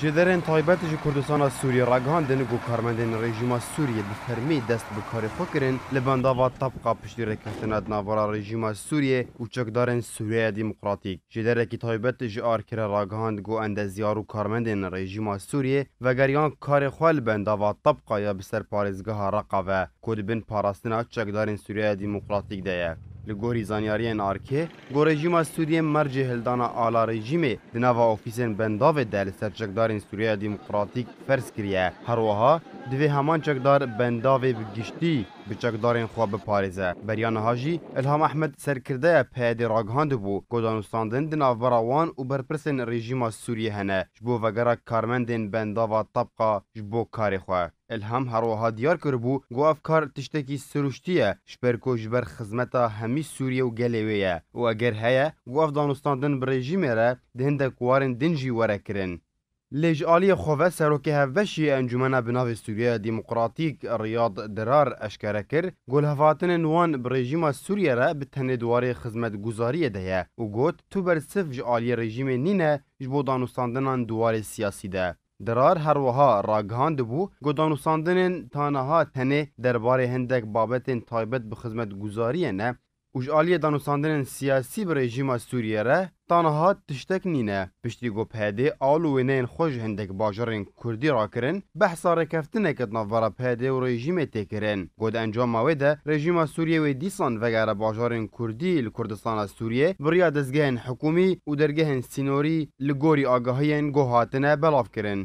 جدرن تایبت جی کردستان سوریه راگهاندن گو کارمندین رژیم سوریه به فرمی دست به کار فکرین لبنداوا طبقه پشتی رکتن ادناورا رژیم سوریه و چکدارن سوریه دموکراتیک جدره کی تایبت جی آرکر راگهاند گو اندزیار و کارمندین رژیم سوریه و گریان کار خوال بنداوا طبقه یا بسر پارزگاه رقه و کود بین پاراستنا چکدارن سوریه دموکراتیک دیه لگوری زانیاریên Arkê got rejima Sûriyê mercê hildana ala rejimê di nava ofîsên bendavê de li ser çekdarên Sûriya Demokratîk ferz kiriye. Her wiha divê heman çekdar bendavê bi giştî بچکدارên xwe biparêze. Beriya niha jî Ilham Ehmed serkirdeya PYD ragihandî bû ku danûstandin di navbera wan û berpirsên rejîma Sûriye hene ji bo vegera karmendên bendava tapqa ji bo karê xwe. Elham heroha diyar kiribû gu ev kar tiştekî siruştî ye ji ber ku ji ber xizmeta hemî Sûriye û gelê wê ye û eger heye gu ev danûstandin bi rejîmê re di hindek warên din jî were kirin. لجعالی خواه سروک هفوشی انجمن بناو سوریه دموکراتیک ریاض درار اشکره کر گل هفاتن نوان بر رژیم سوریه را به تنه دوار خزمت گزاری دهیه و گوت تو بر صف جعالی رژیم نینه جبو دانوستاندنان دوار سیاسی ده. درار هر وها راگهاند بو گدانوساندنین تانها تنه درباره هندک بابتین تایبت به خدمت گزاریه نه û ji aliyê danûsandinên siyasî bi rejîma Sûriye re taniha tiştek nîne. Piştî GoPD al û wêneyên xwe ji hindek bajarên Kurdî rakirin, behsa rêkeftineke navbera PD û rejîmê têkirin. Got encama wê de rejîma Sûriye wê dîsan vegere bajarên Kurdî li Kurdistana Sûriye biriya dezgehên hikûmî û dergehên sînorî li gorî agahiyên gohatine belav kirin.